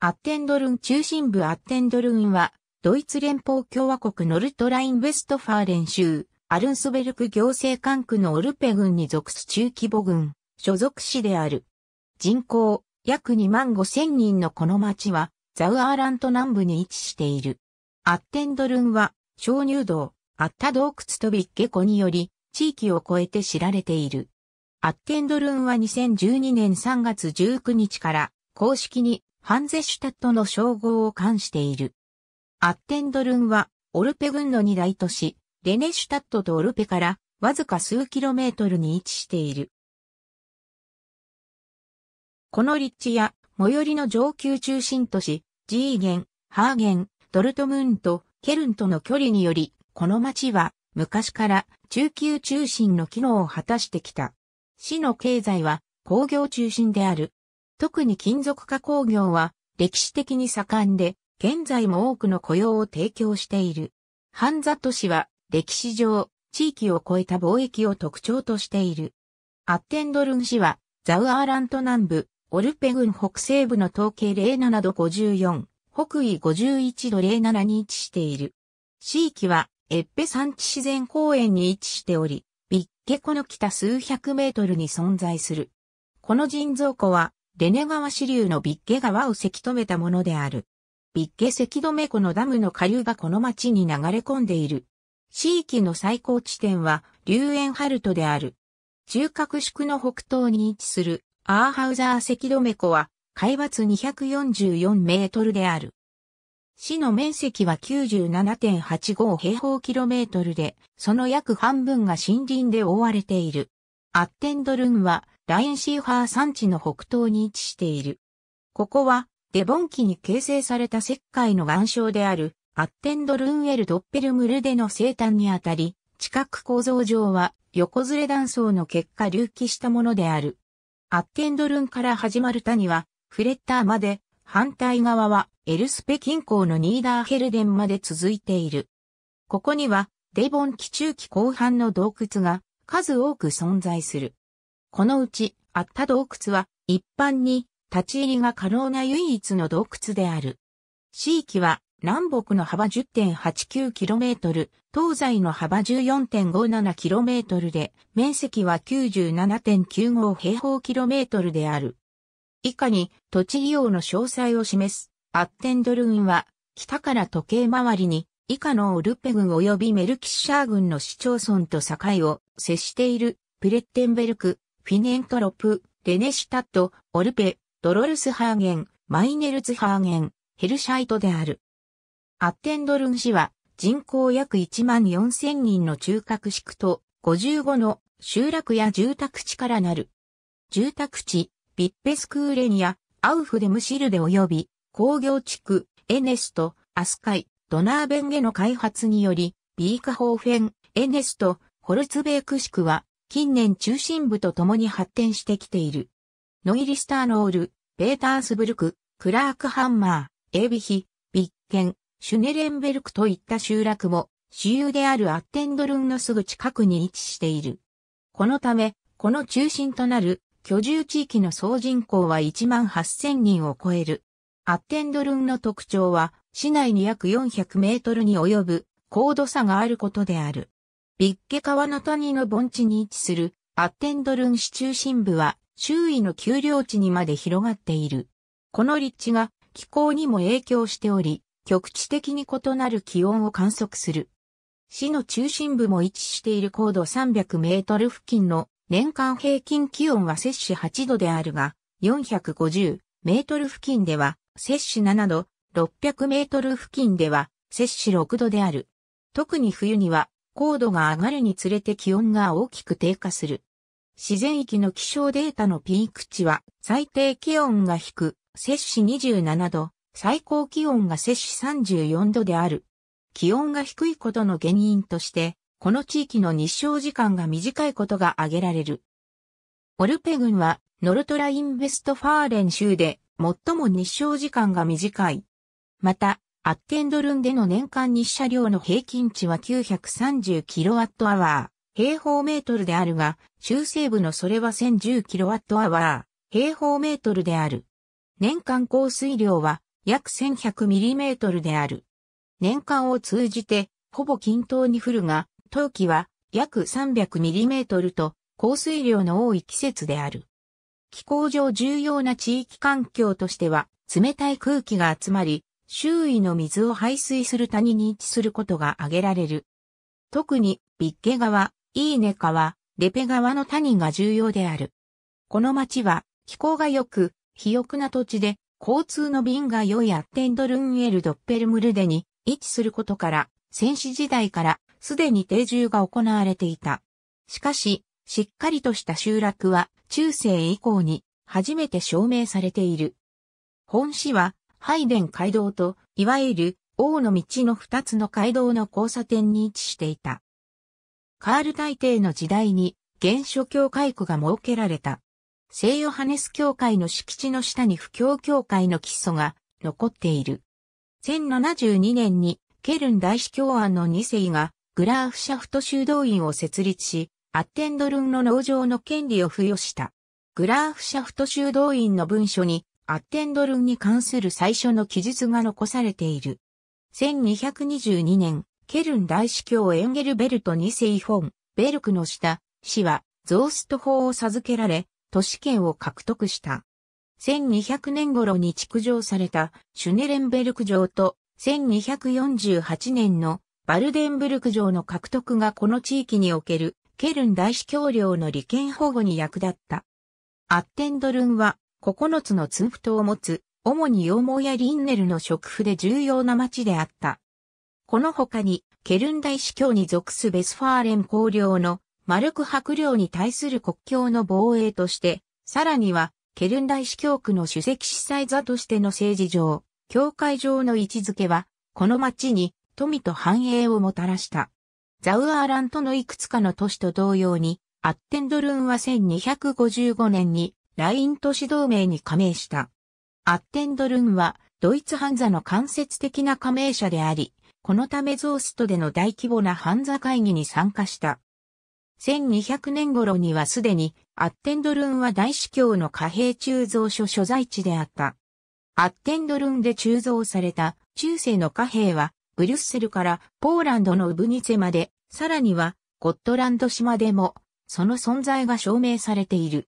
アッテンドルン中心部アッテンドルンは、ドイツ連邦共和国ノルトライン・ウェストファーレン州、アルンソベルク行政管区のオルペ軍に属す中規模軍、所属市である。人口、約2万5千人のこの町は、ザウアーラント南部に位置している。アッテンドルンは、小乳洞、アッタ洞窟とビッゲ湖により、地域を超えて知られている。アッテンドルンは2012年3月19日から、公式にハンゼシュタットの称号を冠している。アッテンドルンは、オルペ軍の二大都市、レネシュタットとオルペから、わずか数キロメートルに位置している。この立地や、最寄りの上級中心都市、ジーゲン、ハーゲン、ドルトムーンとケルンとの距離により、この町は、昔から中級中心の機能を果たしてきた。市の経済は工業中心である。特に金属加工業は歴史的に盛んで、現在も多くの雇用を提供している。ハンザ都市は歴史上地域を超えた貿易を特徴としている。アッテンドルン市はザウアーラント南部、オルペ郡北西部の統計07度54、北緯51度07に位置している。地域はエッペ山地自然公園に位置しており、ビッケ湖の北数百メートルに存在する。この人造湖はレネ川支流のビッゲ川をせき止めたものである。ビッゲせき止め湖のダムの下流がこの町に流れ込んでいる。地域の最高地点は、龍園ハルトである。中核宿の北東に位置する、アーハウザーせき止め湖は、海抜244メートルである。市の面積は97.85平方キロメートルで、その約半分が森林で覆われている。アッテンドルンはラインシーファー山地の北東に位置している。ここは、デボン期に形成された石灰の岩礁である、アッテンドルンエル・ドッペルムルデの生誕にあたり、地殻構造上は横ずれ断層の結果隆起したものである。アッテンドルンから始まる谷は、フレッターまで、反対側はエルスペ近郊のニーダーヘルデンまで続いている。ここには、デボン期中期後半の洞窟が数多く存在する。このうち、あった洞窟は、一般に、立ち入りが可能な唯一の洞窟である。地域は、南北の幅 10.89km、東西の幅 14.57km で、面積は97.95平方キロメートルである。以下に土地利用の詳細を示すアッテンドルンは、北から時計回りに、以下のオルペ郡及びメルキッシャー郡の市町村と境を接しているプレッテンベルク、フィネントロプ、レネシタット、オルペ、ドロルスハーゲン、マイネルツハーゲン、ヘルシャイトである。アッテンドルン市は人口約1万4000人の中核地区と55の集落や住宅地からなる。住宅地、ビッペスクーレニア、アウフデムシルデ及び工業地区、エネスト、アスカイ、ドナーベンゲの開発により、ビーカホーフェン、エネスト、ホルツベークシ区は近年中心部と共に発展してきている。ノイリスターノール、ペータースブルク、クラークハンマー、エビヒ、ビッケン、シュネレンベルクといった集落も、主流であるアッテンドルンのすぐ近くに位置している。このため、この中心となる居住地域の総人口は1万8000人を超える。アッテンドルンの特徴は、市内に約400メートルに及ぶ高度差があることである。ビッケ川の谷の盆地に位置するアッテンドルン市中心部は周囲の丘陵地にまで広がっている。この立地が気候にも影響しており、局地的に異なる気温を観測する。市の中心部も位置している高度300メートル付近の年間平均気温は摂氏8度であるが、450メートル付近では摂氏7度、600メートル付近では摂氏6度である。特に冬には高度が上がるにつれて気温が大きく低下する。自然域の気象データのピーク値は、最低気温が低、く、摂氏27度、最高気温が摂氏34度である。気温が低いことの原因として、この地域の日照時間が短いことが挙げられる。オルペ郡は、ノルトラインベストファーレン州で、最も日照時間が短い。また、アッケンドルンでの年間日射量の平均値は 930kWh 平方メートルであるが、中西部のそれは 1010kWh 平方メートルである。年間降水量は約 1100mm である。年間を通じてほぼ均等に降るが、冬季は約 300mm と降水量の多い季節である。気候上重要な地域環境としては冷たい空気が集まり、周囲の水を排水する谷に位置することが挙げられる。特に、ビッケ川、イーネ川、レペ川の谷が重要である。この町は、気候が良く、肥沃な土地で、交通の便が良いアッテンドルンエル・ドッペルムルデに位置することから、戦死時代からすでに定住が行われていた。しかし、しっかりとした集落は中世以降に初めて証明されている。本市はハイデン街道と、いわゆる王の道の二つの街道の交差点に位置していた。カール大帝の時代に、原初教会区が設けられた。聖ヨハネス教会の敷地の下に不教教会の基礎が残っている。1072年にケルン大司教案の二世がグラーフシャフト修道院を設立し、アッテンドルンの農場の権利を付与した。グラーフシャフト修道院の文書にアッテンドルンに関する最初の記述が残されている。1222年、ケルン大司教エンゲルベルト2世フォン、ベルクの下、死は、ゾースト法を授けられ、都市圏を獲得した。1200年頃に築城されたシュネレンベルク城と1248年のバルデンブルク城の獲得がこの地域におけるケルン大司教領の利権保護に役立った。アッテンドルンは9つのツンフトを持つ、主に羊毛やリンネルの食府で重要な町であった。この他に、ケルン大司教に属すベスファーレン公領のマルク伯領に対する国境の防衛として、さらには、ケルン大司教区の主席司祭座としての政治上、教会上の位置づけは、この町に富と繁栄をもたらした。ザウアーラントのいくつかの都市と同様に、アッテンドルンは1255年にライン都市同盟に加盟した。アッテンドルンは、ドイツハンザの間接的な加盟者であり、このためゾーストでの大規模なハンザ会議に参加した。1200年頃にはすでに、アッテンドルンは大司教の貨幣鋳造所所在地であった。アッテンドルンで鋳造された中世の貨幣は、ブリュッセルからポーランドのウブニツェまで、さらにはゴットランド島でも、その存在が証明されている。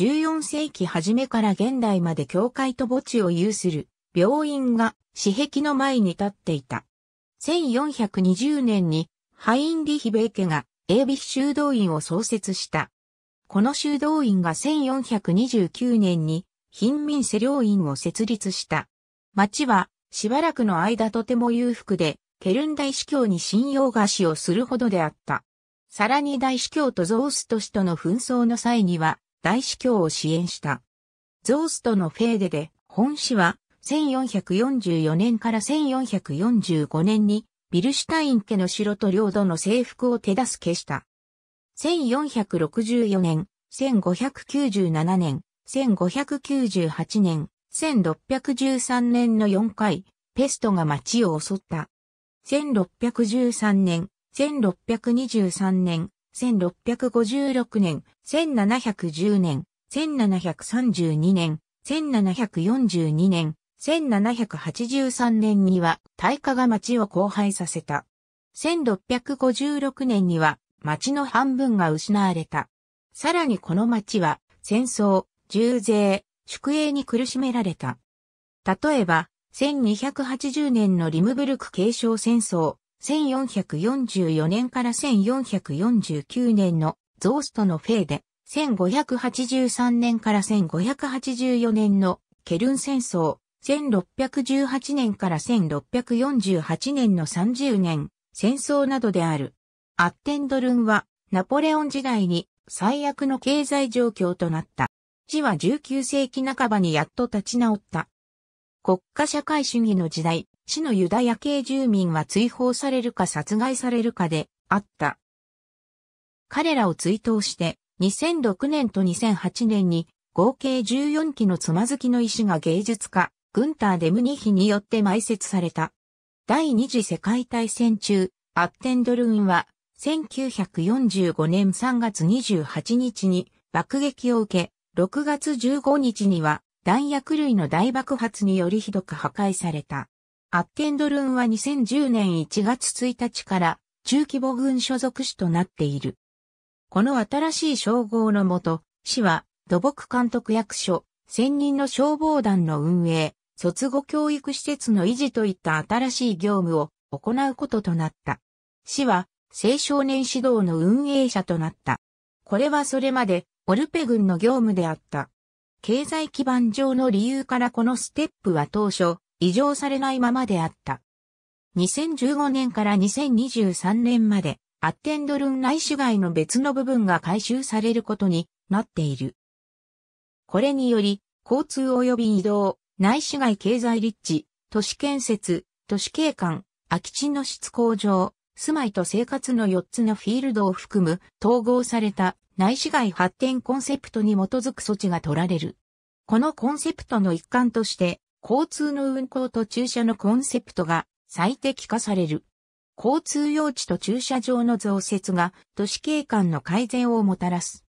14世紀初めから現代まで教会と墓地を有する病院が私壁の前に立っていた。1420年にハインリヒベーケがビヒ修道院を創設した。この修道院が1429年に貧民世領院を設立した。町はしばらくの間とても裕福で、ケルン大司教に信用貸しをするほどであった。さらに大司教とゾースト氏との紛争の際には、大司教を支援した。ゾーストのフェーデで、本市は、1444年から1445年に、ビルシュタイン家の城と領土の征服を手助けした。1464年、1597年、1598年、1613年の4回、ペストが町を襲った。1613年、1623年、1656年、1710年、1732年、1742年、1783年には大化が町を荒廃させた。1656年には町の半分が失われた。さらにこの町は戦争、重税、宿営に苦しめられた。例えば、1280年のリムブルク継承戦争、1444年から1449年のゾーストのフェーデ、1583年から1584年のケルン戦争、1618年から1648年の30年、戦争などである。アッテンドルンはナポレオン時代に最悪の経済状況となった。地は19世紀半ばにやっと立ち直った。国家社会主義の時代、死のユダヤ系住民は追放されるか殺害されるかであった。彼らを追悼して、2006年と2008年に合計14機のつまずきの石が芸術家、グンター・デムニヒによって埋設された。第二次世界大戦中、アッテンドルーンは、1945年3月28日に爆撃を受け、6月15日には弾薬類の大爆発によりひどく破壊された。アッケンドルンは2010年1月1日から中規模軍所属市となっている。この新しい称号のもと、市は土木監督役所、専任の消防団の運営、卒後教育施設の維持といった新しい業務を行うこととなった。市は青少年指導の運営者となった。これはそれまでオルペ軍の業務であった。経済基盤上の理由からこのステップは当初、異常されないままであった。2015年から2023年まで、アッテンドルン内市街の別の部分が回収されることになっている。これにより、交通及び移動、内市街経済立地、都市建設、都市景観、空き地の質向上、住まいと生活の4つのフィールドを含む統合された内市街発展コンセプトに基づく措置が取られる。このコンセプトの一環として、交通の運行と駐車のコンセプトが最適化される。交通用地と駐車場の増設が都市景観の改善をもたらす。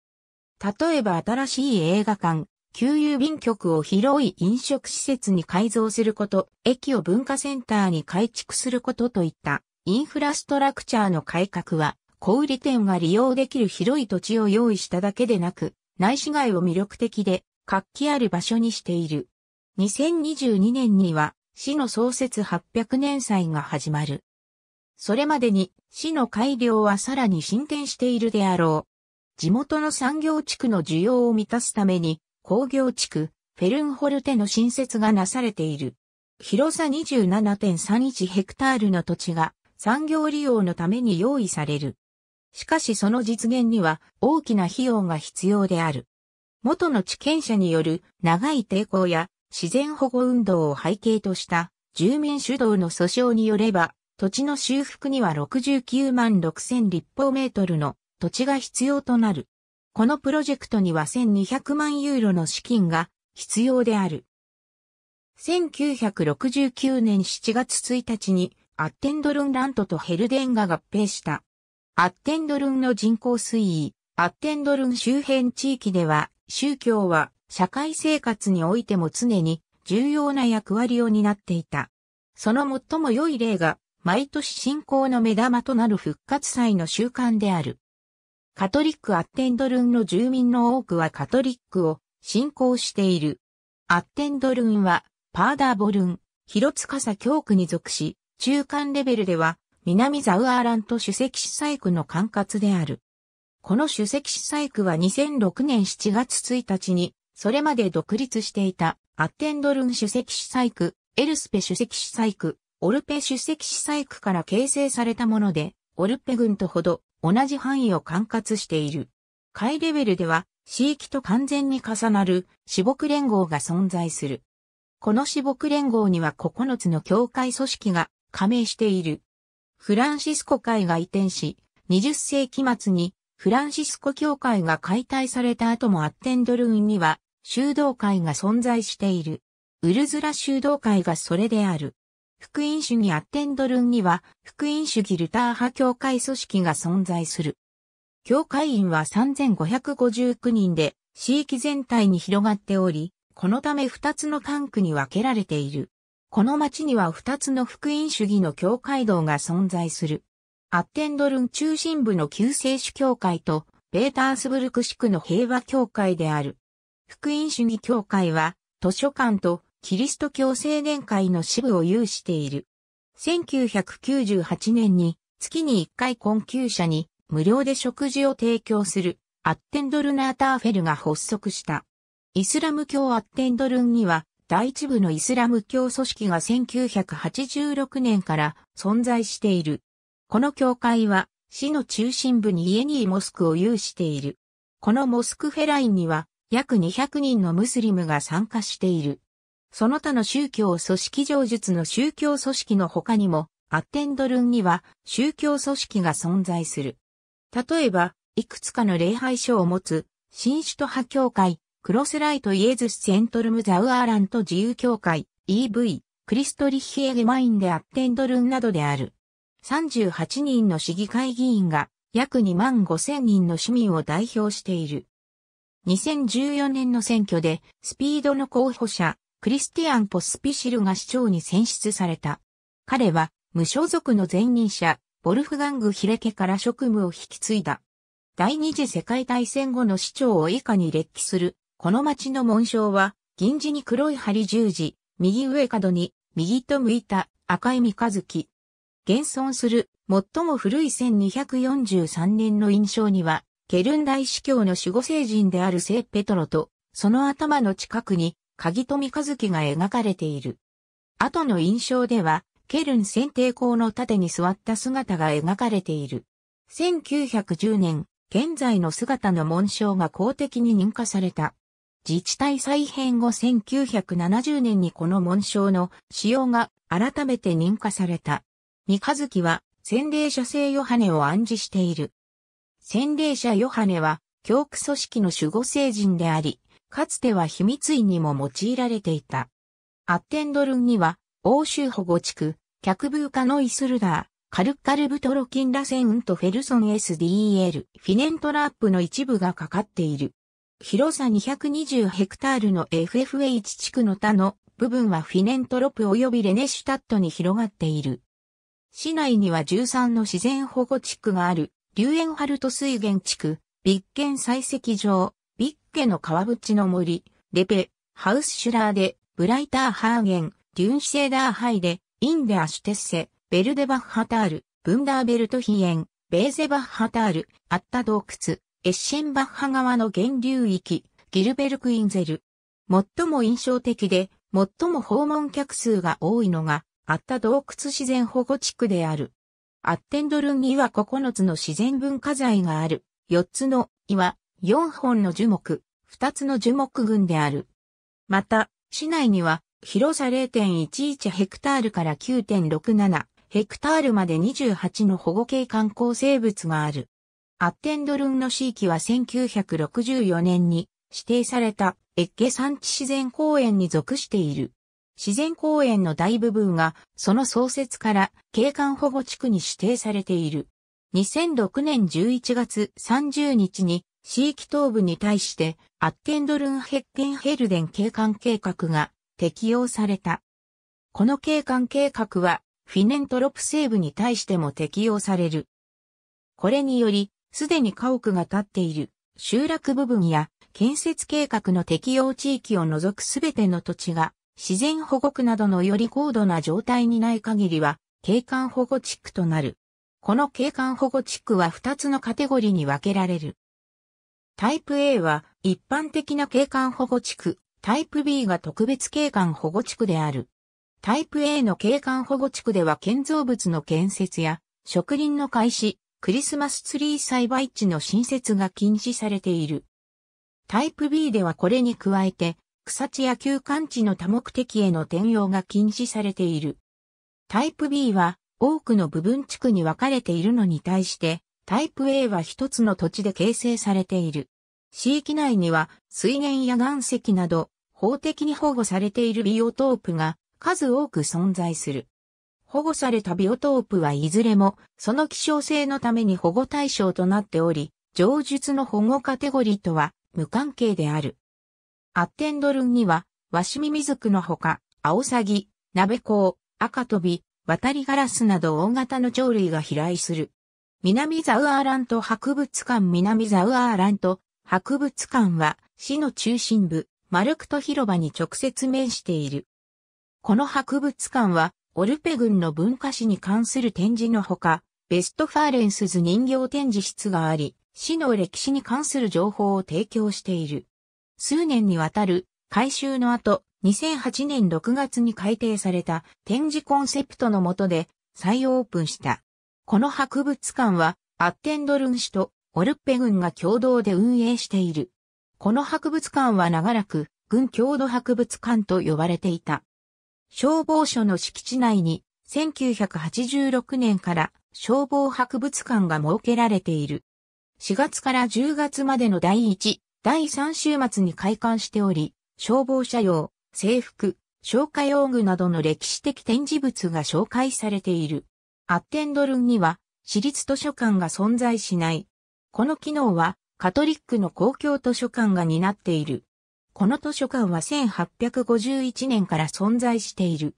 例えば新しい映画館、旧郵便局を広い飲食施設に改造すること、駅を文化センターに改築することといったインフラストラクチャーの改革は、小売店が利用できる広い土地を用意しただけでなく、内市街を魅力的で活気ある場所にしている。2022年には市の創設800年祭が始まる。それまでに市の改良はさらに進展しているであろう。地元の産業地区の需要を満たすために工業地区フェルンホルテの新設がなされている。広さ27.31ヘクタールの土地が産業利用のために用意される。しかしその実現には大きな費用が必要である。元の地権者による長い抵抗や自然保護運動を背景とした住民主導の訴訟によれば、土地の修復には69万6000立方メートルの土地が必要となる。このプロジェクトには1200万ユーロの資金が必要である。1969年7月1日にアッテンドルンラントとヘルデンが合併した。アッテンドルンの人口推移、アッテンドルン周辺地域では宗教は社会生活においても常に重要な役割を担っていた。その最も良い例が、毎年信仰の目玉となる復活祭の習慣である。カトリックアッテンドルンの住民の多くはカトリックを信仰している。アッテンドルンは、パーダーボルン、広塚佐教区に属し、中間レベルでは、南ザウアーラント主席司祭区の管轄である。この主席司祭区は2006年7月1日にそれまで独立していたアッテンドルン主席主催区、エルスペ主席主催区、オルペ主席主催区から形成されたもので、オルペ軍とほど同じ範囲を管轄している。海レベルでは、地域と完全に重なる死牧連合が存在する。この死牧連合には9つの教会組織が加盟している。フランシスコ会が移転し、20世紀末にフランシスコ教会が解体された後もアッテンドルンには修道会が存在している。ウルズラ修道会がそれである。福音主義アッテンドルンには、福音主義ルター派教会組織が存在する。教会員は3559人で、地域全体に広がっており、このため2つの管区に分けられている。この町には2つの福音主義の教会堂が存在する。アッテンドルン中心部の救世主教会と、ベータースブルク市区の平和教会である。福音主義教会は、図書館とキリスト教青年会の支部を有している。1998年に月に1回困窮者に無料で食事を提供するアッテンドルナーターフェルが発足した。イスラム教アッテンドルンには第一部のイスラム教組織が1986年から存在している。この教会は市の中心部にイエニーモスクを有している。このモスクフェラインには約200人のムスリムが参加している。その他の宗教組織上述の宗教組織の他にも、アッテンドルンには宗教組織が存在する。例えば、いくつかの礼拝書を持つ、新首都派教会、クロスライトイエズス・セントルム・ザウアーラント自由教会、EV、クリストリッヒエゲマインでアッテンドルンなどである。38人の市議会議員が、約2万5千人の市民を代表している。2014年の選挙で、スピードの候補者、クリスティアン・ポスピシルが市長に選出された。彼は、無所属の前任者、ボルフガング・ヒレケから職務を引き継いだ。第二次世界大戦後の市長を以下に列記する、この町の紋章は、銀字に黒い針十字、右上角に、右と向いた赤い三日月。現存する、最も古い1243年の印象には、ケルン大司教の守護聖人である聖ペトロと、その頭の近くに、鍵と三和樹が描かれている。後の印象では、ケルン選定校の盾に座った姿が描かれている。1910年、現在の姿の紋章が公的に認可された。自治体再編後1970年にこの紋章の使用が改めて認可された。三日月は洗礼者聖ヨハネを暗示している。洗礼者ヨハネは、教区組織の守護聖人であり、かつては秘密院にも用いられていた。アッテンドルンには、欧州保護地区、客ブーカノイスルダー、カルッカルブトロキンラセンウンとフェルソン SDEL、フィネントラップの一部がかかっている。広さ220ヘクタールの FFH 地区の他の部分はフィネントロップ及びレネシュタットに広がっている。市内には13の自然保護地区があるリュエンハルト水源地区、ビッケン採石場、ビッケの川淵の森、レペ、ハウスシュラーで、ブライターハーゲン、デュンシェーダーハイデ、インデアシュテッセ、ベルデバッハタール、ブンダーベルトヒエン、ベーゼバッハタール、アッタ洞窟、エッシェンバッハ川の源流域、ギルベルクインゼル。最も印象的で、最も訪問客数が多いのが、あった洞窟自然保護地区である。アッテンドルンには9つの自然文化財がある。4つの岩、4本の樹木、2つの樹木群である。また、市内には広さ0.11ヘクタールから9.67ヘクタールまで28の保護系観光生物がある。アッテンドルンの地域は1964年に指定されたエッゲ山地自然公園に属している。自然公園の大部分がその創設から景観保護地区に指定されている。2006年11月30日に地域東部に対してアッテンドルンヘッケンヘルデン景観計画が適用された。この景観計画はフィネントロプ西部に対しても適用される。これにより、すでに家屋が建っている集落部分や建設計画の適用地域を除くすべての土地が自然保護区などのより高度な状態にない限りは、景観保護地区となる。この景観保護地区は2つのカテゴリーに分けられる。タイプ A は一般的な景観保護地区、タイプ B が特別景観保護地区である。タイプ A の景観保護地区では建造物の建設や植林の開始、クリスマスツリー栽培地の新設が禁止されている。タイプ B ではこれに加えて草地や休館地の多目的への転用が禁止されている。タイプ B は多くの部分地区に分かれているのに対して、タイプ A は一つの土地で形成されている。市域内には水源や岩石など法的に保護されているビオトープが数多く存在する。保護されたビオトープはいずれもその希少性のために保護対象となっており、上述の保護カテゴリーとは無関係である。アッテンドルンには、ワシミミズクのほか、アオサギ、ナベコウ、赤飛び、渡りガラスなど大型の鳥類が飛来する。南ザウアーラント博物館南ザウアーラント博物館は市の中心部、マルクト広場に直接面している。この博物館は、オルペ郡の文化史に関する展示のほか、ベストファーレンスズ人形展示室があり、市の歴史に関する情報を提供している。数年にわたる改修の後、2008年6月に改定された展示コンセプトの下で再オープンした。この博物館は、アッテンドルン市とオルッペ軍が共同で運営している。この博物館は長らく、軍郷土博物館と呼ばれていた。消防署の敷地内に、1986年から消防博物館が設けられている。4月から10月までの第1第3週末に開館しており、消防車用、制服、消火用具などの歴史的展示物が紹介されている。アッテンドルンには、私立図書館が存在しない。この機能は、カトリックの公共図書館が担っている。この図書館は1851年から存在している。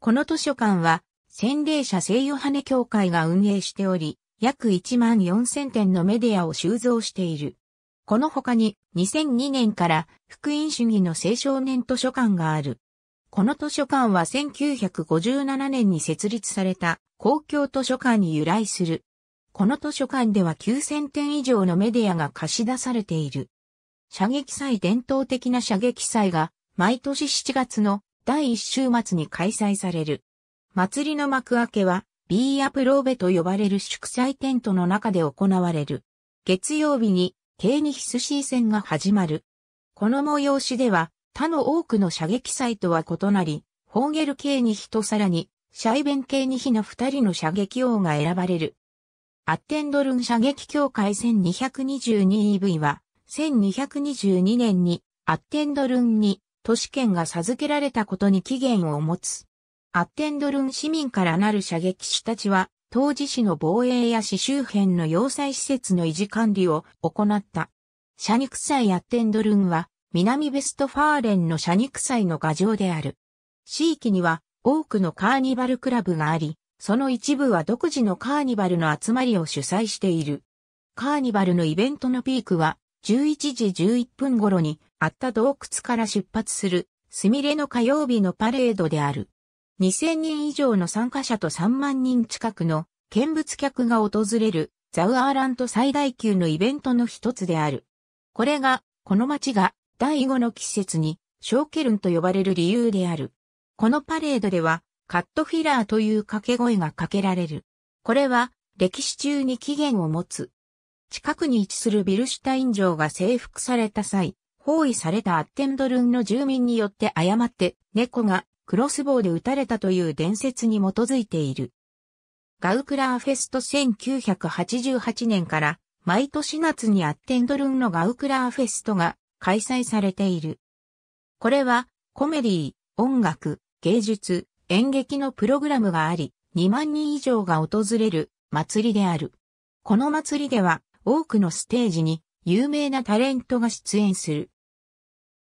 この図書館は、洗礼者聖ヨハネ協会が運営しており、約1万4000点のメディアを収蔵している。この他に2002年から福音主義の青少年図書館がある。この図書館は1957年に設立された公共図書館に由来する。この図書館では9000点以上のメディアが貸し出されている。射撃祭伝統的な射撃祭が毎年7月の第1週末に開催される。祭りの幕開けはビーアプローベと呼ばれる祝祭テントの中で行われる。月曜日にケーニヒスシー戦が始まる。この催しでは、他の多くの射撃祭とは異なり、ホーゲル・ケーニヒとさらに、シャイベン・ケーニヒの二人の射撃王が選ばれる。アッテンドルン射撃協会 1222EV は、1222年に、アッテンドルンに、都市圏が授けられたことに起源を持つ。アッテンドルン市民からなる射撃士たちは、当時市の防衛や市周辺の要塞施設の維持管理を行った。社肉祭アッテンドルンは、南ベストファーレンの社肉祭の牙城である。地域には多くのカーニバルクラブがあり、その一部は独自のカーニバルの集まりを主催している。カーニバルのイベントのピークは、11時11分頃にあった洞窟から出発する、スミレの火曜日のパレードである。2000人以上の参加者と3万人近くの見物客が訪れるザウアーラント最大級のイベントの一つである。これが、この街が第5の季節にショーケルンと呼ばれる理由である。このパレードではカットフィラーという掛け声がかけられる。これは歴史中に起源を持つ。近くに位置するビルシュタイン城が征服された際、包囲されたアッテンドルンの住民によって誤って猫がクロスボウで撃たれたという伝説に基づいている。ガウクラーフェスト1988年から毎年夏にアッテンドルンのガウクラーフェストが開催されている。これはコメディ、音楽、芸術、演劇のプログラムがあり、2万人以上が訪れる祭りである。この祭りでは多くのステージに有名なタレントが出演する。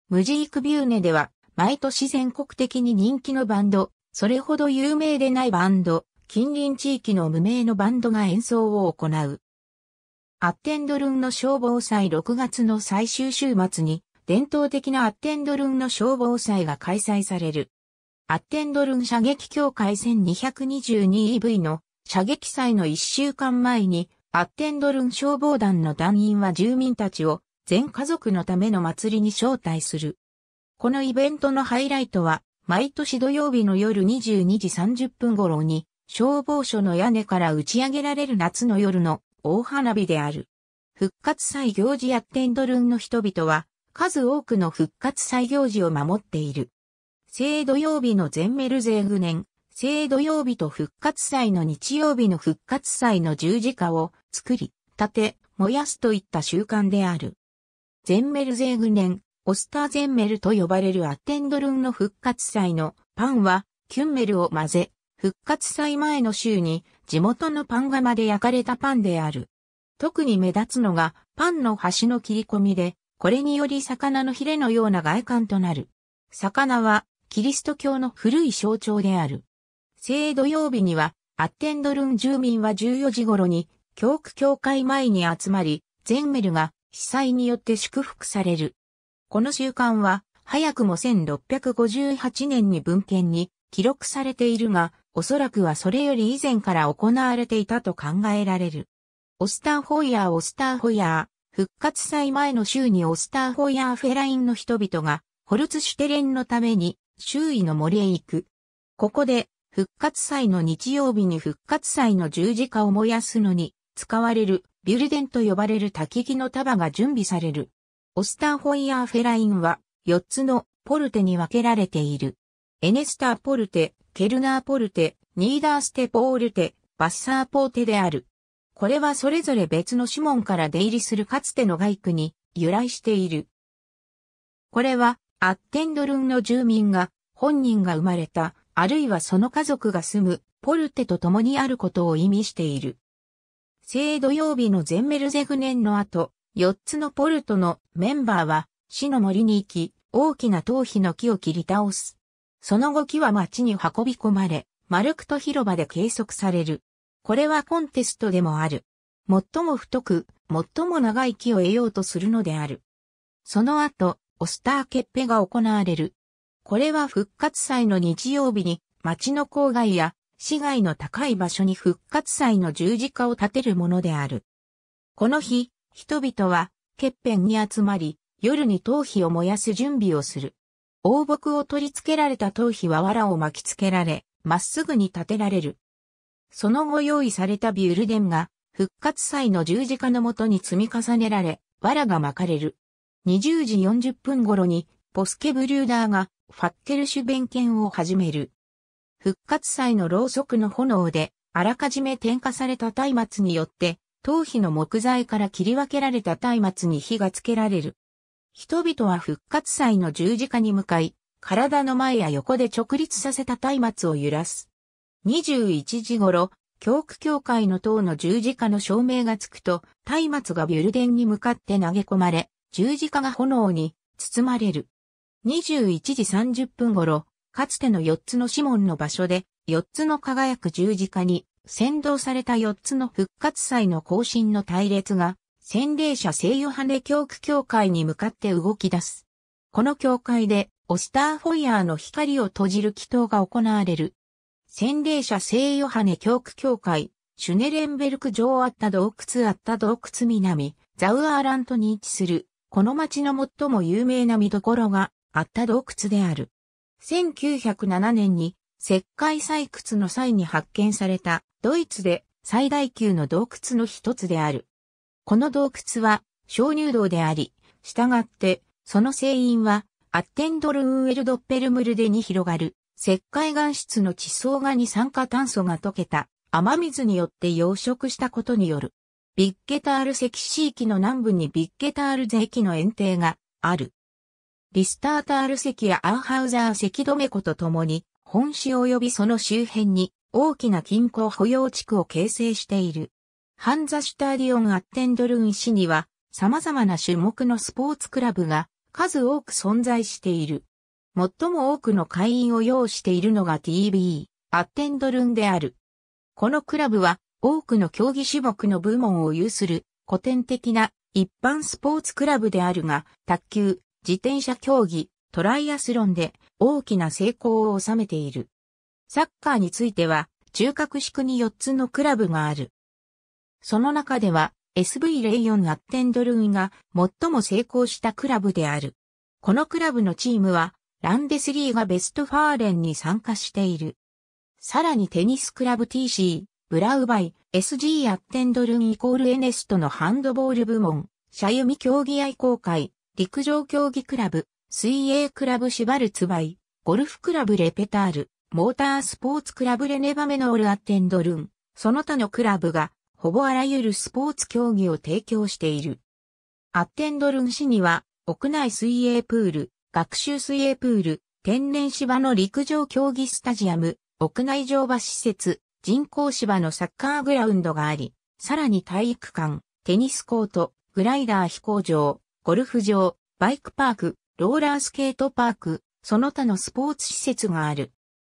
ムジークビューネでは毎年全国的に人気のバンド、それほど有名でないバンド、近隣地域の無名のバンドが演奏を行う。アッテンドルンの消防祭6月の最終週末に、伝統的なアッテンドルンの消防祭が開催される。アッテンドルン射撃協会 1222EV の射撃祭の1週間前に、アッテンドルン消防団の団員は住民たちを全家族のための祭りに招待する。このイベントのハイライトは、毎年土曜日の夜22時30分頃に、消防署の屋根から打ち上げられる夏の夜の大花火である。復活祭行事やテンドルンの人々は、数多くの復活祭行事を守っている。聖土曜日の全メルゼーグ年、聖土曜日と復活祭の日曜日の復活祭の十字架を作り、建て、燃やすといった習慣である。全メルゼーグ年、オスターゼンメルと呼ばれるアッテンドルンの復活祭のパンはキュンメルを混ぜ、復活祭前の週に地元のパン窯で焼かれたパンである。特に目立つのがパンの端の切り込みで、これにより魚のヒレのような外観となる。魚はキリスト教の古い象徴である。聖土曜日にはアッテンドルン住民は14時頃に教区教会前に集まり、ゼンメルが被災によって祝福される。この習慣は、早くも1658年に文献に記録されているが、おそらくはそれより以前から行われていたと考えられる。オスターホイヤーオスターホイヤー、復活祭前の週にオスターホイヤーフェラインの人々が、ホルツシュテレンのために、周囲の森へ行く。ここで、復活祭の日曜日に復活祭の十字架を燃やすのに、使われる、ビュルデンと呼ばれる焚き木の束が準備される。オスターホイヤーフェラインは4つのポルテに分けられている。エネスターポルテ、ケルナーポルテ、ニーダーステポールテ、バッサーポーテである。これはそれぞれ別の指紋から出入りするかつての外区に由来している。これはアッテンドルンの住民が本人が生まれた、あるいはその家族が住むポルテと共にあることを意味している。聖土曜日のゼンメルゼグ年の後、4つのポルトのメンバーは死の森に行き、大きな頭皮の木を切り倒す。その後木は町に運び込まれ、マルクト広場で計測される。これはコンテストでもある。最も太く、最も長い木を得ようとするのである。その後、オスターケッペが行われる。これは復活祭の日曜日に、町の郊外や市街の高い場所に復活祭の十字架を建てるものである。この日、人々は、欠片に集まり、夜に頭皮を燃やす準備をする。王木を取り付けられた頭皮は藁を巻き付けられ、まっすぐに立てられる。その後用意されたビュルデンが、復活祭の十字架のもとに積み重ねられ、藁が巻かれる。20時40分頃に、ポスケブリューダーが、ファッケルシュ弁剣を始める。復活祭のろうそくの炎で、あらかじめ点火された松明によって、頭皮の木材から切り分けられた松明に火がつけられる。人々は復活祭の十字架に向かい、体の前や横で直立させた松明を揺らす。21時頃、教区教会の塔の十字架の照明がつくと、松明がビュルデンに向かって投げ込まれ、十字架が炎に包まれる。21時30分頃、かつての4つの指紋の場所で、4つの輝く十字架に先導された4つの復活祭の行進の隊列が、洗礼者聖ヨハネ教区教会に向かって動き出す。この教会で、オスターフォイヤーの光を閉じる祈祷が行われる。洗礼者聖ヨハネ教区教会、シュネレンベルク城あった洞窟あった洞窟南、ザウアーラントに位置する、この町の最も有名な見どころが、あった洞窟である。1907年に、石灰採掘の際に発見された、ドイツで最大級の洞窟の一つである。この洞窟は小乳洞であり、従ってその聖因はアッテンドルウエルドッペルムルデに広がる石灰岩質の地層が二酸化炭素が溶けた雨水によって養殖したことによる。ビッゲタール石地域の南部にビッゲタールゼ駅の園庭がある。リスタータール石やアンハウザー石止め湖とともに、本市及びその周辺に大きな均衡保養地区を形成している。ハンザシュターディオンアッテンドルン市には様々な種目のスポーツクラブが数多く存在している。最も多くの会員を要しているのが TB、アッテンドルンである。このクラブは多くの競技種目の部門を有する古典的な一般スポーツクラブであるが、卓球、自転車競技、トライアスロンで大きな成功を収めている。サッカーについては、中核宿に4つのクラブがある。その中では、SV04 アッテンドルンが最も成功したクラブである。このクラブのチームは、ランデスリーがベストファーレンに参加している。さらにテニスクラブ TC、ブラウバイ、SG アッテンドルンイコールエネストのハンドボール部門、シャユミ競技愛好会、陸上競技クラブ、水泳クラブシュバルツバイ、ゴルフクラブレペタール、モータースポーツクラブレネバメノールアッテンドルン、その他のクラブが、ほぼあらゆるスポーツ競技を提供している。アッテンドルン市には、屋内水泳プール、学習水泳プール、天然芝の陸上競技スタジアム、屋内乗馬施設、人工芝のサッカーグラウンドがあり、さらに体育館、テニスコート、グライダー飛行場、ゴルフ場、バイクパーク、ローラースケートパーク、その他のスポーツ施設がある。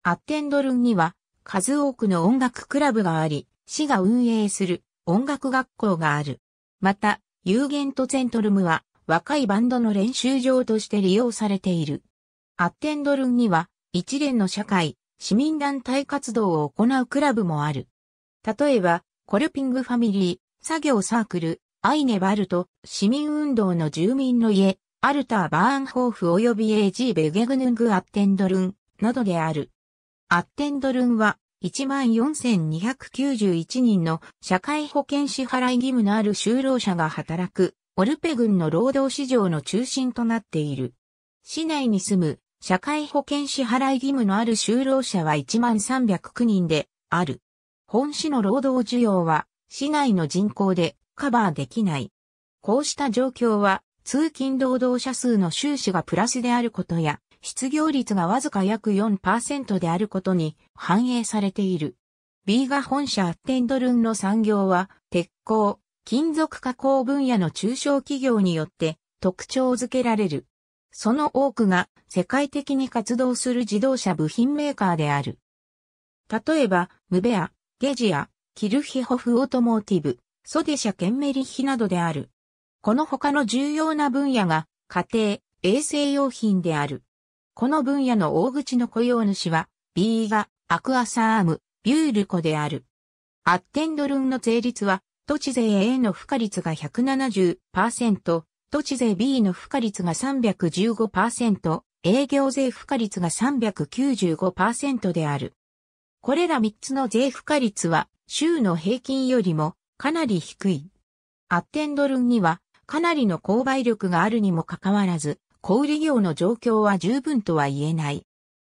アッテンドルンには数多くの音楽クラブがあり、市が運営する音楽学校がある。また、ユーゲントゼントルムは若いバンドの練習場として利用されている。アッテンドルンには一連の社会、市民団体活動を行うクラブもある。例えば、コルピングファミリー、作業サークル、アイネバルト、市民運動の住民の家、アルター・バーンホーフ及び AG ベゲグヌング・アッテンドルンなどである。アッテンドルンは14,291人の社会保険支払い義務のある就労者が働くオルペ軍の労働市場の中心となっている。市内に住む社会保険支払い義務のある就労者は1309人である。本市の労働需要は市内の人口でカバーできない。こうした状況は通勤労働者数の収支がプラスであることや失業率がわずか約4%であることに反映されている。ビーガ本社アッテンドルンの産業は、鉄鋼、金属加工分野の中小企業によって特徴づけられる。その多くが世界的に活動する自動車部品メーカーである。例えば、ムベア、ゲジア、キルヒホフオートモーティブ、ソデシャケンメリヒなどである。この他の重要な分野が家庭、衛生用品である。この分野の大口の雇用主は、ビーガ、アクアサーム、ビュールコである。アッテンドルンの税率は、土地税 A の付加率が170%、土地税 B の付加率が315%、営業税付加率が395%である。これら3つの税付加率は、州の平均よりもかなり低い。アッテンドルンには、かなりの購買力があるにもかかわらず、小売業の状況は十分とは言えない。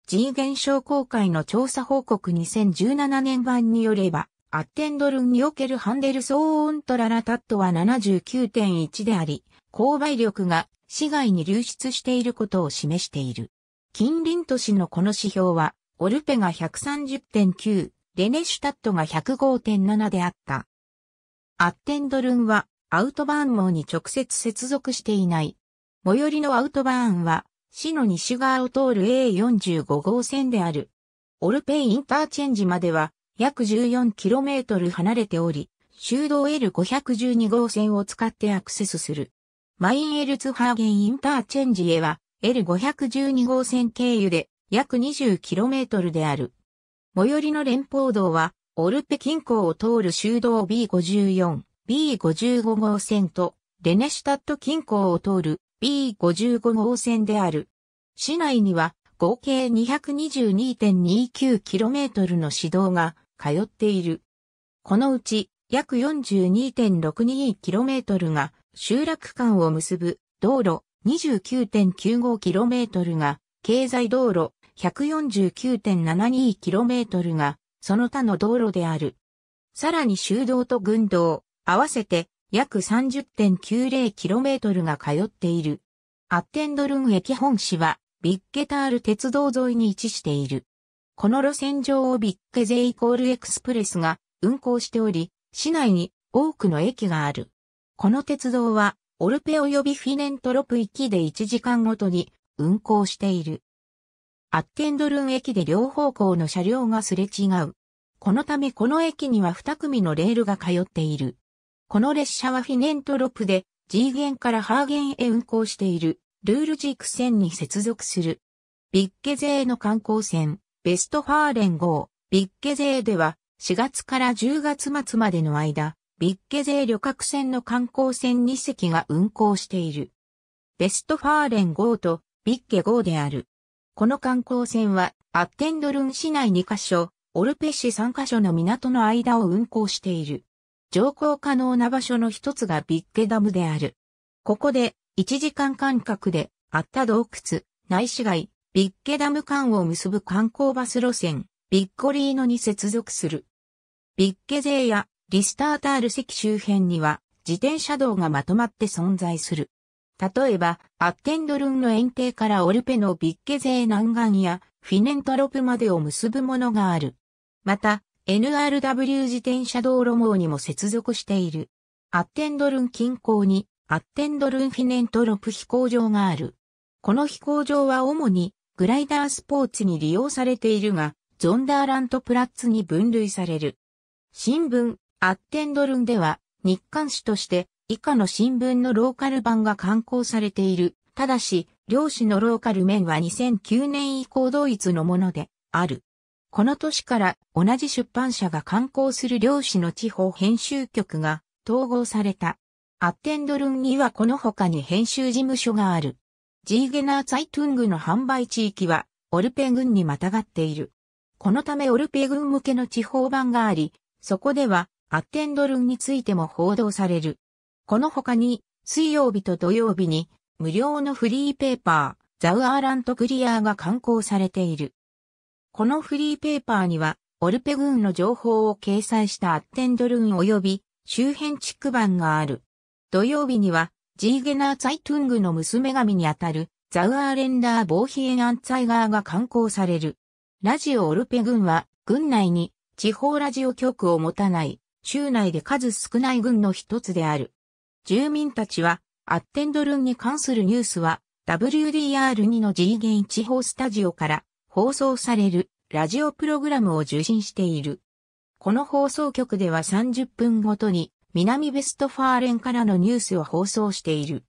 G 現象公開の調査報告2017年版によれば、アッテンドルンにおけるハンデル騒音トララタットは79.1であり、購買力が市外に流出していることを示している。近隣都市のこの指標は、オルペが130.9、レネシュタットが105.7であった。アッテンドルンはアウトバーン網に直接接続していない最寄りのアウトバーンは、市の西側を通る A45 号線である。オルペイインターチェンジまでは約 14km 離れており、修道 L512 号線を使ってアクセスする。マインエルツハーゲンインターチェンジへは L512 号線経由で約 20km である。最寄りの連邦道はオルペ近郊を通る修道 B54、B55 号線とレネシュタット近郊を通る B55 号線である。市内には合計 222.29km の市道が通っている。このうち約4 2 6 2 k m が集落間を結ぶ道路 29.95km が経済道路 149.72km がその他の道路である。さらに修道と軍道合わせて約 30.90km が通っている。アッテンドルン駅本市は、ビッケタール鉄道沿いに位置している。この路線上をビッケゼイコールエクスプレスが運行しており、市内に多くの駅がある。この鉄道は、オルペ及びフィネントロプきで1時間ごとに運行している。アッテンドルン駅で両方向の車両がすれ違う。このためこの駅には2組のレールが通っている。この列車はフィネントロプで、G 弦からハーゲンへ運行している、ルールジーク線に接続する。ビッケ勢の観光船、ベストファーレン号、ビッケ勢では、4月から10月末までの間、ビッケ勢旅客船の観光船2隻が運行している。ベストファーレン号とビッケ号である。この観光船は、アッテンドルン市内2カ所、オルペ市3カ所の港の間を運行している。乗降可能な場所の一つがビッケダムである。ここで1時間間隔であった洞窟、内市街、ビッケダム間を結ぶ観光バス路線、ビッコリーノに接続する。ビッケ勢やリスタータール席周辺には自転車道がまとまって存在する。例えば、アッテンドルンの園庭からオルペのビッケ勢南岸やフィネントロプまでを結ぶものがある。また、NRW 自転車道路網にも接続している。アッテンドルン近郊にアッテンドルンフィネントロプ飛行場がある。この飛行場は主にグライダースポーツに利用されているが、ゾンダーラントプラッツに分類される。新聞、アッテンドルンでは日刊紙として以下の新聞のローカル版が刊行されている。ただし、両紙のローカル面は2009年以降同一のものである。この年から同じ出版社が刊行する漁師の地方編集局が統合された。アッテンドルンにはこの他に編集事務所がある。ジーゲナーツァイトゥングの販売地域はオルペ軍にまたがっている。このためオルペ軍向けの地方版があり、そこではアッテンドルンについても報道される。この他に水曜日と土曜日に無料のフリーペーパー、ザウアーラントクリアーが刊行されている。このフリーペーパーには、オルペ軍の情報を掲載したアッテンドルン及び周辺地区版がある。土曜日には、ジーゲナー・ツァイトゥングの娘神にあたる、ザウアーレンダー・ボーヒエン・アンツァイガーが刊行される。ラジオ・オルペ軍は、軍内に地方ラジオ局を持たない、州内で数少ない軍の一つである。住民たちは、アッテンドルンに関するニュースは、WDR2 の G ン地方スタジオから放送されるラジオプログラムを受信している。この放送局では30分ごとに南ベストファーレンからのニュースを放送している。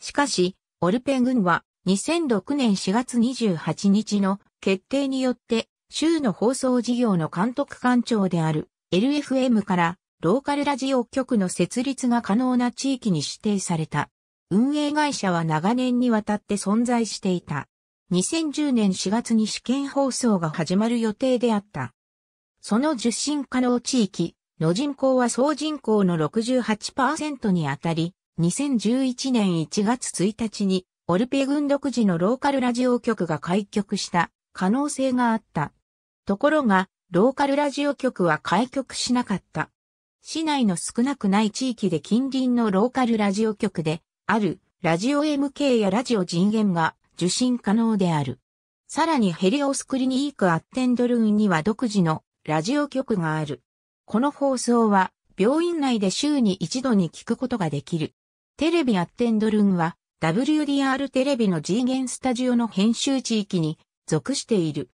しかし、オルペ軍は2006年4月28日の決定によって州の放送事業の監督官庁である LFM からローカルラジオ局の設立が可能な地域に指定された。運営会社は長年にわたって存在していた。2010年4月に試験放送が始まる予定であった。その受信可能地域の人口は総人口の68%にあたり、2011年1月1日にオルペ軍独自のローカルラジオ局が開局した可能性があった。ところが、ローカルラジオ局は開局しなかった。市内の少なくない地域で近隣のローカルラジオ局で、ある、ラジオ MK やラジオ人間が受信可能である。さらにヘリオスクリニークアッテンドルーンには独自のラジオ局がある。この放送は病院内で週に一度に聞くことができる。テレビアッテンドルーンは WDR テレビの G 元スタジオの編集地域に属している。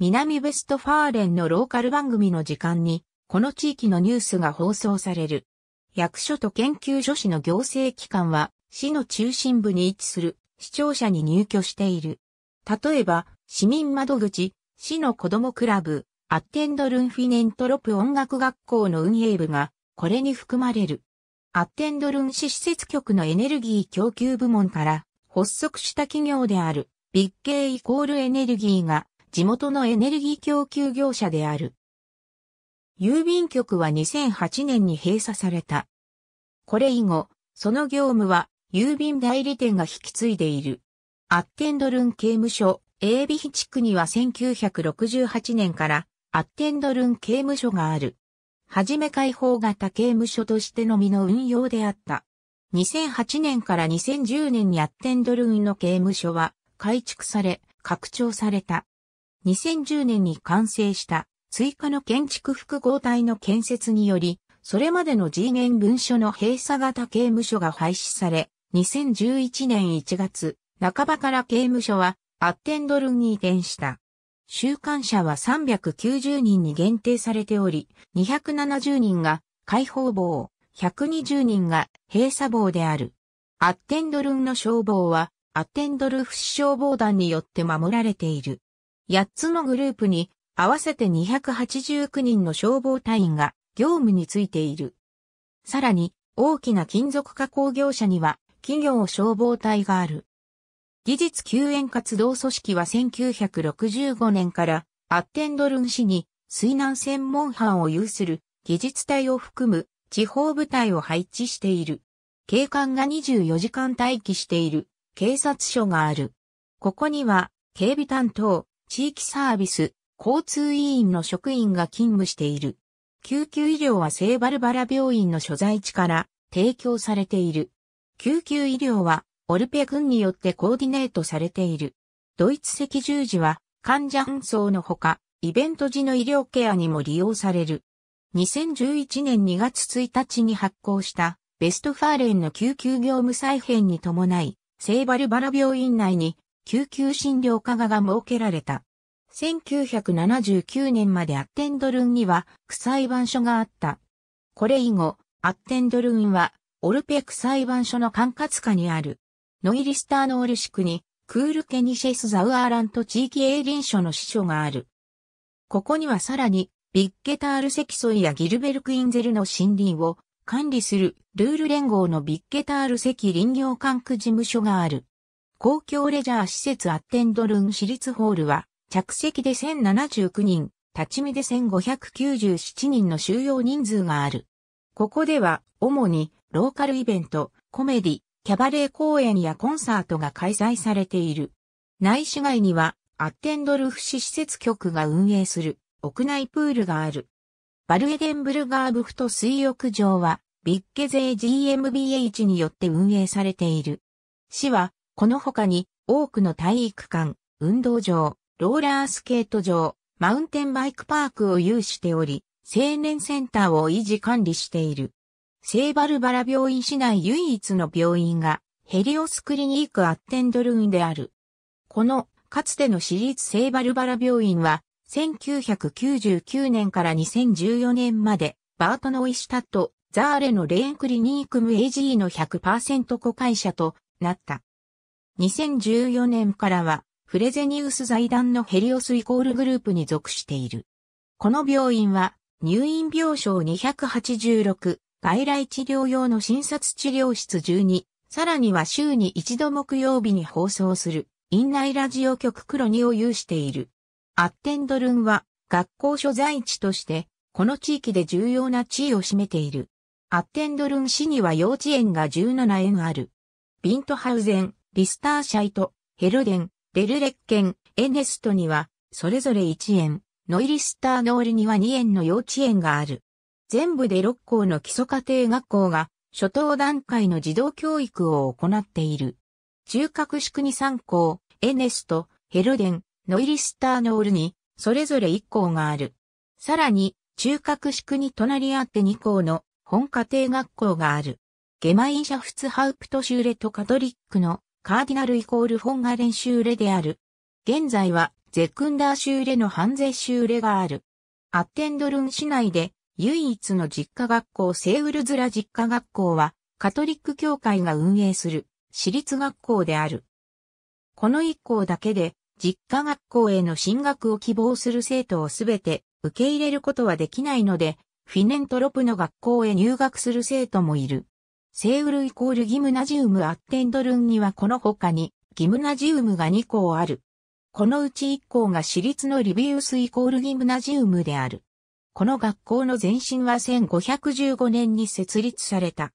南ベストファーレンのローカル番組の時間に、この地域のニュースが放送される。役所と研究所市の行政機関は、市の中心部に位置する視聴者に入居している。例えば、市民窓口、市の子供クラブ、アッテンドルンフィネントロプ音楽学校の運営部が、これに含まれる。アッテンドルン市施設局のエネルギー供給部門から発足した企業である、ビッケイイコールエネルギーが地元のエネルギー供給業者である。郵便局は2008年に閉鎖された。これ以後、その業務は郵便代理店が引き継いでいる。アッテンドルン刑務所、エービヒ地区には1968年からアッテンドルン刑務所がある。はじめ開放型刑務所としてのみの運用であった。2008年から2010年にアッテンドルンの刑務所は改築され、拡張された。2010年に完成した追加の建築複合体の建設により、それまでの G 元文書の閉鎖型刑務所が廃止され、2011年1月、半ばから刑務所はアッテンドルンに移転した。収監者は390人に限定されており、270人が解放棒、120人が閉鎖棒である。アッテンドルンの消防は、アッテンドルフ市消防団によって守られている。8つのグループに合わせて289人の消防隊員が業務についている。さらに、大きな金属加工業者には企業消防隊がある。技術救援活動組織は1965年からアッテンドルン市に水難専門班を有する技術隊を含む地方部隊を配置している。警官が24時間待機している警察署がある。ここには警備担当、地域サービス、交通委員の職員が勤務している。救急医療は聖バルバラ病院の所在地から提供されている。救急医療は、オルペ軍によってコーディネートされている。ドイツ赤十字は、患者搬送のほか、イベント時の医療ケアにも利用される。2011年2月1日に発行した、ベストファーレンの救急業務再編に伴い、セイバルバラ病院内に、救急診療科が設けられた。1979年までアッテンドルンには、区裁判所があった。これ以後、アッテンドルンは、オルペク裁判所の管轄下にある、ノイリスターノールシクに、クールケニシェス・ザウアーラント地域営林所の支所がある。ここにはさらに、ビッケタール積ソイやギルベルクインゼルの森林を管理するルール連合のビッケタール積林業管区事務所がある。公共レジャー施設アッテンドルン市立ホールは、着席で1079人、立ち見で1597人の収容人数がある。ここでは、主に、ローカルイベント、コメディ、キャバレー公演やコンサートが開催されている。内市街には、アッテンドルフ市施設局が運営する屋内プールがある。バルエデンブルガーブフト水浴場は、ビッケゼー GMBH によって運営されている。市は、この他に多くの体育館、運動場、ローラースケート場、マウンテンバイクパークを有しており、青年センターを維持管理している。聖バルバラ病院市内唯一の病院が、ヘリオスクリニークアッテンドルーンである。この、かつての私立聖バルバラ病院は、1999年から2014年まで、バートノイシュタット、ザーレのレーンクリニークム AG の100%子会社となった。2014年からは、フレゼニウス財団のヘリオスイコールグループに属している。この病院は、入院病床286、外来治療用の診察治療室12、さらには週に一度木曜日に放送する、院内ラジオ局黒2を有している。アッテンドルンは、学校所在地として、この地域で重要な地位を占めている。アッテンドルン市には幼稚園が17園ある。ビントハウゼン、リスターシャイト、ヘルデン、デルレッケン、エネストには、それぞれ1園、ノイリスターノールには2園の幼稚園がある。全部で6校の基礎家庭学校が初等段階の児童教育を行っている。中核宿に3校、エネスト、ヘルデン、ノイリスターノールに、それぞれ1校がある。さらに、中核宿に隣り合って2校の本家庭学校がある。ゲマインシャフツハウプトシューレとカトリックのカーディナルイコールフォンガレンシューレである。現在はゼクンダーシューレのハンゼシューレがある。アッテンドルン市内で唯一の実家学校セウルズラ実家学校は、カトリック教会が運営する私立学校である。この一校だけで、実家学校への進学を希望する生徒をすべて受け入れることはできないので、フィネントロプの学校へ入学する生徒もいる。セウルイコールギムナジウムアッテンドルンにはこの他にギムナジウムが2校ある。このうち1校が私立のリビウスイコールギムナジウムである。この学校の前身は1515年に設立された。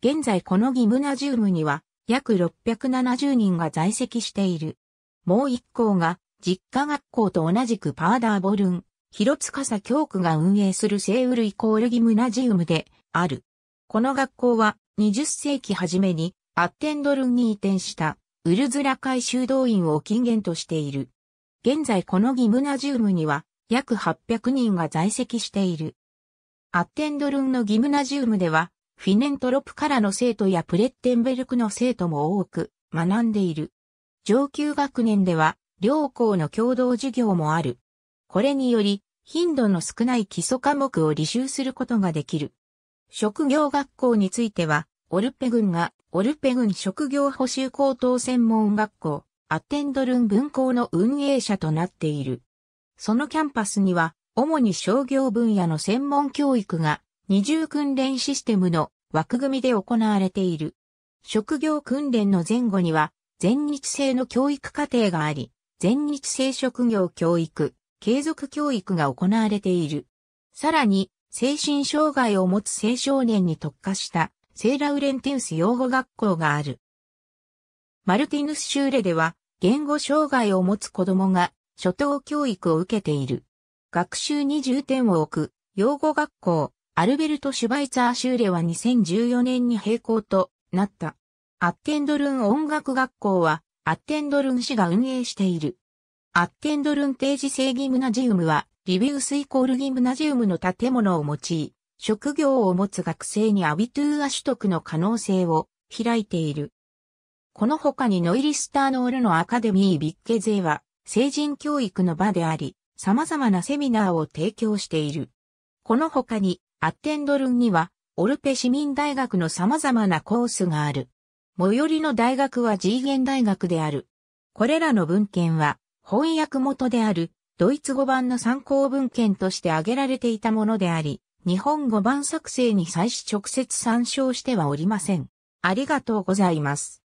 現在このギムナジウムには約670人が在籍している。もう一校が実家学校と同じくパーダーボルン、広司教区が運営するセウルイコールギムナジウムである。この学校は20世紀初めにアッテンドルンに移転したウルズラ会修道院を近現としている。現在このギムナジウムには約800人が在籍している。アッテンドルンのギムナジウムでは、フィネントロプからの生徒やプレッテンベルクの生徒も多く学んでいる。上級学年では、両校の共同授業もある。これにより、頻度の少ない基礎科目を履修することができる。職業学校については、オルペ軍が、オルペ軍職業補修高等専門学校、アッテンドルン分校の運営者となっている。そのキャンパスには、主に商業分野の専門教育が、二重訓練システムの枠組みで行われている。職業訓練の前後には、全日制の教育課程があり、全日制職業教育、継続教育が行われている。さらに、精神障害を持つ青少年に特化した、セーラウレンテウス養護学校がある。マルティヌス・シューレでは、言語障害を持つ子供が初等教育を受けている。学習に重点を置く、養護学校、アルベルト・シュバイツァー・シューレは2014年に閉校となった。アッテンドルン音楽学校は、アッテンドルン市が運営している。アッテンドルン定時制ギムナジウムは、リビウスイコールギムナジウムの建物を用い、職業を持つ学生にアビトゥーア取得の可能性を開いている。この他にノイリスターノールのアカデミービッケゼーは、成人教育の場であり、様々なセミナーを提供している。この他に、アッテンドルンには、オルペ市民大学の様々なコースがある。最寄りの大学はジーゲン大学である。これらの文献は、翻訳元である、ドイツ語版の参考文献として挙げられていたものであり、日本語版作成に際し直接参照してはおりません。ありがとうございます。